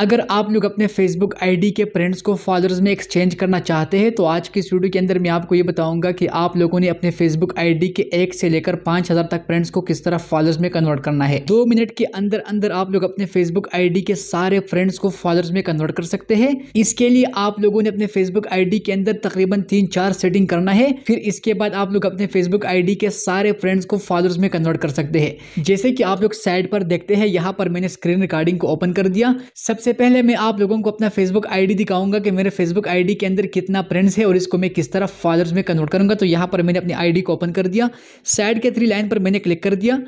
अगर आप लोग अपने फेसबुक आईडी के फ्रेंड्स को फॉलोअर्स में एक्सचेंज करना चाहते हैं तो आज की इस वीडियो के अंदर मैं आपको ये बताऊंगा कि आप लोगों ने अपने फेसबुक आईडी के एक से लेकर पाँच हज़ार तक फ्रेंड्स को किस तरह फॉलोअर्स में कन्वर्ट करना है दो मिनट के अंदर अंदर आप लोग अपने फेसबुक आई के सारे फ्रेंड्स को फॉलोअर्स में कन्वर्ट कर सकते हैं इसके लिए आप लोगों ने अपने फेसबुक आई के अंदर तकरीबन तीन चार सेटिंग करना है फिर इसके बाद आप लोग अपने फेसबुक आई के सारे फ्रेंड्स को फॉलोअर्स में कन्वर्ट कर सकते हैं जैसे कि आप लोग साइड पर देखते हैं यहाँ पर मैंने स्क्रीन रिकॉर्डिंग को ओपन कर दिया सबसे इससे पहले मैं आप लोगों को अपना फेसबुक आईडी दिखाऊंगा कि मेरे फेसबुक आईडी के अंदर कितना फ्रेंड्स है और इसको मैं किस तरह फॉलोअर्स में कन्वर्ट करूंगा तो यहाँ पर मैंने अपनी आईडी को ओपन कर दिया साइड के थ्री लाइन पर मैंने क्लिक कर दिया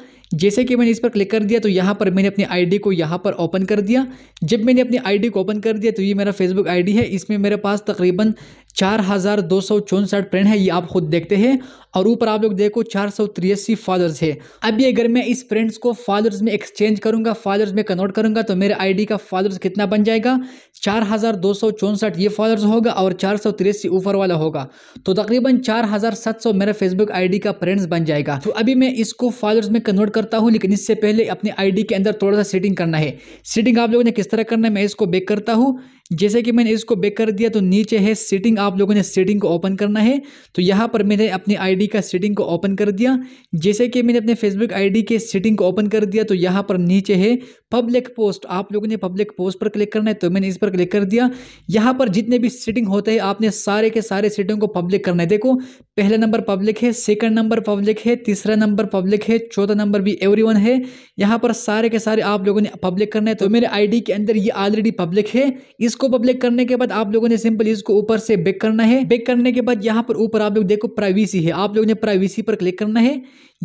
जैसे कि मैंने इस पर क्लिक कर दिया तो यहाँ पर मैंने अपनी आईडी को यहाँ पर ओपन कर दिया जब मैंने अपनी आईडी को ओपन कर दिया तो ये मेरा फेसबुक आईडी है इसमें मेरे पास तकरीबन चार हज़ार दो सौ चौंसठ प्रेरण है ये आप खुद देखते हैं और ऊपर आप लोग देखो चार सौ तिरसी फादर्स है अब ये अगर मैं इस प्रेंट्स को फादर्स में एक्सचेंज करूंगा फादर्स में कन्वर्ट करूंगा तो मेरे आईडी का फादर्स कितना बन जाएगा चार हज़ार दो सौ चौंसठ ये फादर्स होगा और चार सौ तिरसी ऊपर वाला होगा तो तकरीबन चार हज़ार सात सौ मेरा फेसबुक डी का प्रेंट्स बन जाएगा तो अभी मैं इसको फादर्स में कन्वर्ट करता हूँ लेकिन इससे पहले अपने डी के अंदर थोड़ा सा सेटिंग करना है सेटिंग आप लोगों ने किस तरह करना है मैं इसको बेक करता हूँ जैसे कि मैंने इसको बेक कर दिया तो नीचे है सेटिंग आप लोगों ने सेटिंग को ओपन करना है तो यहाँ पर मैंने अपनी आईडी का सेटिंग को ओपन कर दिया जैसे कि मैंने अपने फेसबुक आईडी के सेटिंग को ओपन कर दिया तो यहाँ पर नीचे है पब्लिक पोस्ट आप लोगों ने पब्लिक पोस्ट पर क्लिक करना है तो मैंने इस पर क्लिक कर दिया यहाँ पर जितने भी सेटिंग होते हैं आपने सारे के सारे सेटिंग को पब्लिक करना है देखो पहला नंबर पब्लिक है सेकंड नंबर पब्लिक है तीसरा नंबर पब्लिक है चौथा नंबर भी एवरी है यहाँ पर सारे के सारे आप लोगों ने पब्लिक करना है तो मेरे आई के अंदर ये ऑलरेडी पब्लिक है इसको पब्लिक करने के बाद आप लोगों ने सिंपल इसको ऊपर से बेक करना है बेक करने के बाद यहाँ पर ऊपर आप लोग देखो प्राइवेसी है आप लोग ने प्राइवेसी पर क्लिक करना है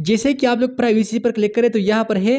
जैसे कि आप लोग प्राइवेसी पर क्लिक करें तो यहाँ पर है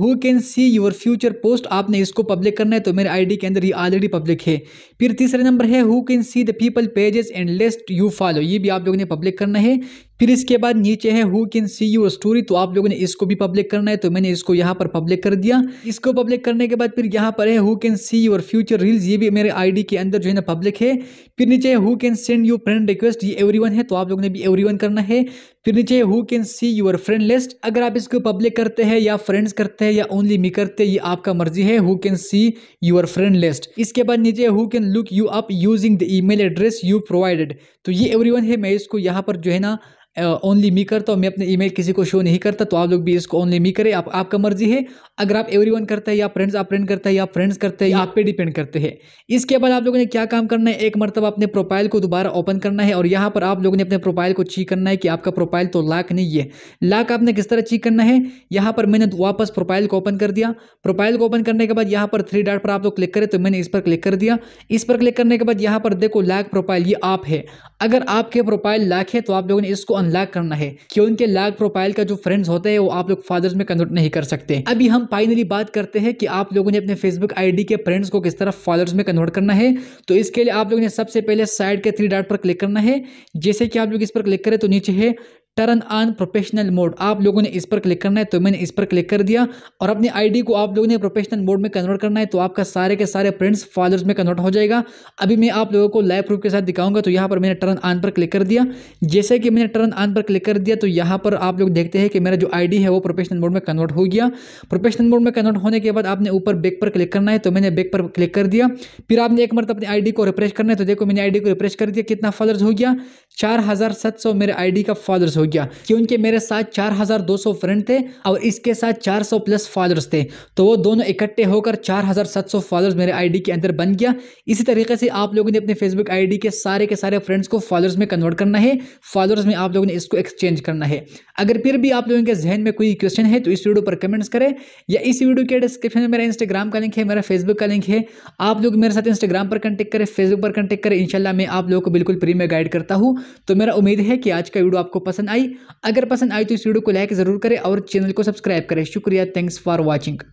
who can see your future post आपने इसको पब्लिक करना है तो मेरे आईडी के अंदर ही ऑलरेडी पब्लिक है फिर तीसरे नंबर है who can see the people pages and list you follow ये भी आप लोगों ने पब्लिक करना है फिर इसके बाद नीचे है who can see you story तो आप लोगों ने इसको भी पब्लिक करना है तो मैंने इसको यहाँ पर पब्लिक कर दिया इसको पब्लिक करने के बाद फिर यहाँ पर है who can see your future reels ये भी मेरे आईडी के अंदर जो है ना पब्लिक है फिर नीचे है who can send you friend request ये एवरी है तो आप लोगों ने भी एवरी करना है फिर नीचे है who can see your friend list अगर आप इसको पब्लिक करते हैं या फ्रेंड्स करते हैं या ओनली मी करते हैं ये आपका मर्जी है who can see your friend list इसके बाद नीचे who can look you up using the e address you provided तो ये एवरी है मैं इसको यहाँ पर जो है ना ओनली मी करता हूँ मैं अपने ईमेल किसी को शो नहीं करता तो आप लोग भी इसको ओनली मी करें आप आपका मर्जी है अगर आप वन करता है या फ्रेंड्स आप फ्रेंड करता है या फ्रेंड्स करते हैं आप पे डिपेंड करते हैं इसके बाद आप लोगों ने क्या काम करना है एक मरतब अपने प्रोफाइल को दोबारा ओपन करना है और यहाँ पर आप लोगों ने अपने प्रोफाइल को चीक करना है कि आपका प्रोफाइल तो लाक नहीं है लाक आपने किस तरह चीक करना है यहाँ पर मैंने वापस प्रोफाइल को ओपन कर दिया प्रोफाइल को ओपन करने के बाद यहाँ पर थ्री डाट पर आप लोग क्लिक करें तो मैंने इस पर क्लिक कर दिया इस पर क्लिक करने के बाद यहाँ पर देखो लाक प्रोफाइल ये आप है अगर आपके प्रोफाइल लाक है तो आप लोगों ने इसको अनलॉक करना है क्यों उनके लैग प्रोफाइल का जो फ्रेंड्स होते हैं वो आप लोग फादर्स में कन्वर्ट नहीं कर सकते अभी हम फाइनली बात करते हैं कि आप लोगों ने अपने फेसबुक आईडी के फ्रेंड्स को किस तरह फॉलोअर्स में कन्वर्ट करना है तो इसके लिए आप लोगों ने सबसे पहले साइड के थ्री डॉट पर क्लिक करना है जैसे कि आप लोग इस पर क्लिक करें तो नीचे है टर्न ऑन प्रोफेशनल मोड आप लोगों ने इस पर क्लिक करना है तो मैंने इस पर क्लिक कर दिया और अपनी आईडी को आप लोगों ने प्रोफेशनल मोड में कन्वर्ट करना है तो आपका सारे के सारे प्रिंट्स फादर्स में कन्वर्ट हो जाएगा अभी मैं आप लोगों को लाइव प्रूफ के साथ दिखाऊंगा तो यहाँ पर मैंने टर्न ऑन पर क्लिक कर दिया जैसे कि मैंने टर्न ऑन पर क्लिक कर दिया तो यहाँ पर आप लोग देखते हैं कि मेरा जो आई है वो प्रोफेशनल मोड में कन्वर्ट हो गया प्रोफेशनल मोड में कन्वर्ट होने के बाद आपने ऊपर बेक पर क्लिक करना है तो मैंने बेक पर क्लिक कर दिया फिर आपने एक मरत अपनी आई को रिफ्रेश करना है तो देखो मैंने आई को रिफ्रेश कर दिया कितना फादर्स हो गया चार मेरे आई का फादर्स हो गया गया क्योंकि मेरे साथ 4,200 फ्रेंड थे और इसके साथ 400 प्लस फॉलोअर्स थे तो वो दोनों इकट्ठे होकर 4,700 फॉलोअर्स मेरे आईडी के अंदर बन गया इसी तरीके से आप लोगों ने अपने फेसबुक आईडी के सारे के सारे फ्रेंड्स को फॉलोअर्स में कन्वर्ट करना है फॉलोअर्स में आप लोगों ने इसको एक्सचेंज करना है अगर फिर भी आप लोगों के जहन में कोई क्वेश्चन है तो इस वीडियो पर कमेंट्स करें या इस वीडियो के डिस्क्रिप्शन में मेरा इंस्टाग्राम का लिंक है मेरा फेसबुक का लिंक है आप लोग मेरे साथ इंस्टाग्राम पर कंटेक्ट करें फेसबुक पर कंटेक्ट करें इंशाल्लाह मैं आप लोगों को बिल्कुल फ्री में गाइड करता हूँ तो मेरा उम्मीद है कि आज का वीडियो आपको पसंद आई आई अगर पसंद आई तो इस वीडियो को लाइक ज़रूर करें और चैनल को सब्सक्राइब करें शुक्रिया थैंक्स फॉर वॉचिंग